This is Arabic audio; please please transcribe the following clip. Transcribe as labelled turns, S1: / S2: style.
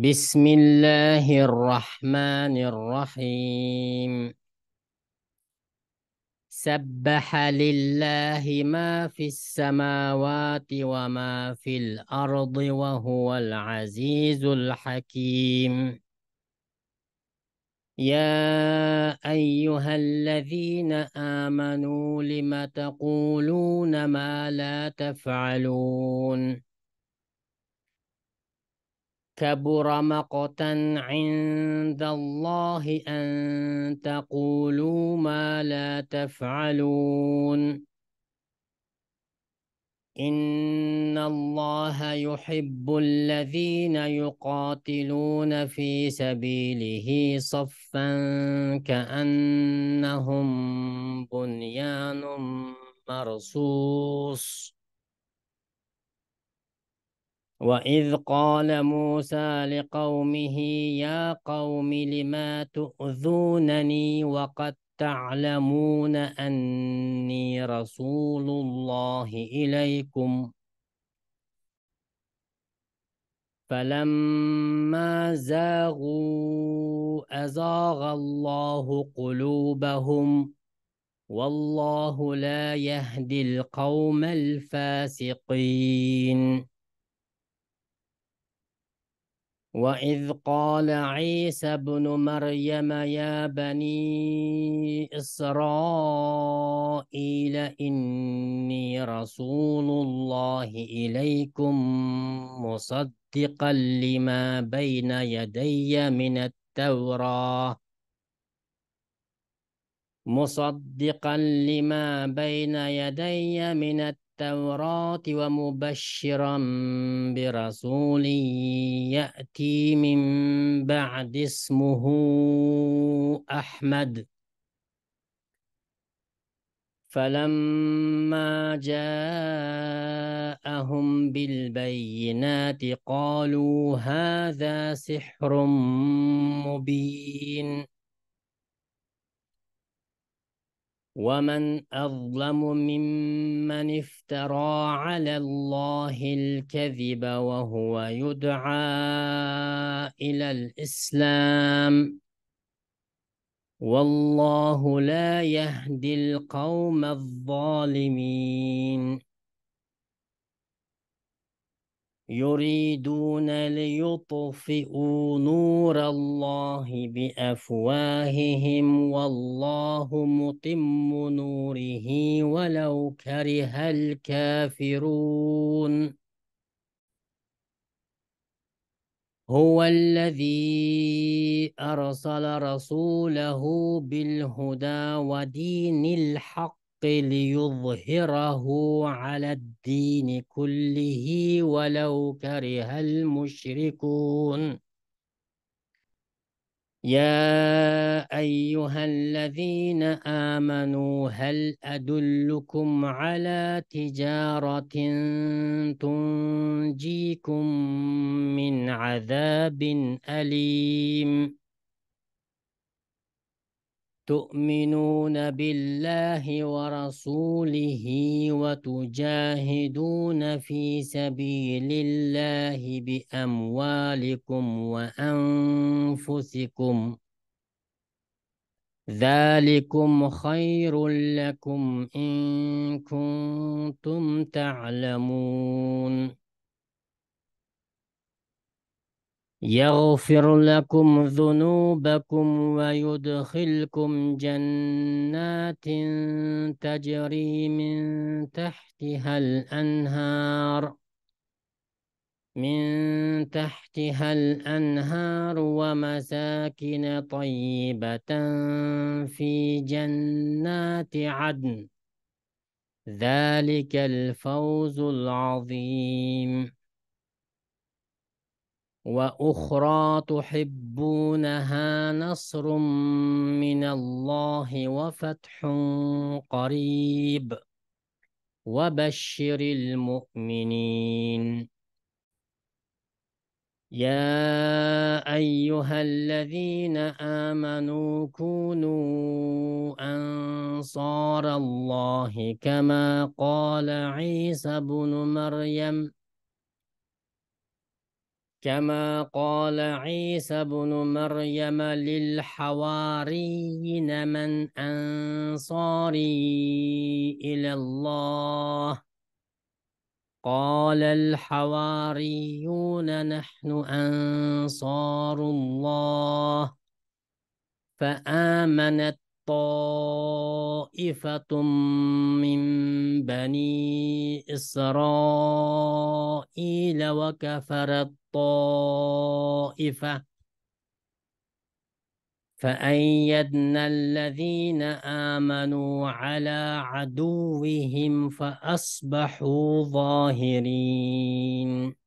S1: بسم الله الرحمن الرحيم سبح لله ما في السماوات وما في الأرض وهو العزيز الحكيم يا أيها الذين آمنوا لم تقولون ما لا تفعلون كبر مقتا عند الله أن تقولوا ما لا تفعلون إن الله يحب الذين يقاتلون في سبيله صفا كأنهم بنيان مرصوص وإذ قال موسى لقومه يا قوم لما تؤذونني وقد تعلمون أني رسول الله إليكم فلما زاغوا أزاغ الله قلوبهم والله لا يهدي القوم الفاسقين وإذ قال عيسى بن مريم يا بني إسرائيل إني رسول الله إليكم مصدقا لما بين يدي من التوراة مصدقا لما بين يدي من التوراة التوراة ومبشرا برسول يأتي من بعد اسمه أحمد فلما جاءهم بالبينات قالوا هذا سحر مبين ومن أظلم ممن افترى على الله الكذب وهو يدعى إلى الإسلام والله لا يهدي القوم الظالمين يريدون ليطفئوا نور الله بأفواههم والله متم نوره ولو كره الكافرون هو الذي أرسل رسوله بالهدى ودين الحق الحق ليظهره على الدين كله ولو كره المشركون يا أيها الذين آمنوا هل أدلكم على تجارة تنجيكم من عذاب أليم؟ تؤمنون بالله ورسوله وتجاهدون في سبيل الله بأموالكم وأنفسكم ذلكم خير لكم إن كنتم تعلمون يغفر لكم ذنوبكم ويدخلكم جنات تجري من تحتها الأنهار من تحتها الأنهار ومساكن طيبة في جنات عدن ذلك الفوز العظيم وأخرى تحبونها نصر من الله وفتح قريب وبشر المؤمنين يا أيها الذين آمنوا كونوا أنصار الله كما قال عيسى بن مريم كما قال عيسى بن مريم للحواريين من أنصاري إلى الله قال الحواريون نحن أنصار الله فآمنت طائفة طائفة من بني إسرائيل وكفرت طائفة فأيدنا الذين آمنوا على عدوهم فأصبحوا ظاهرين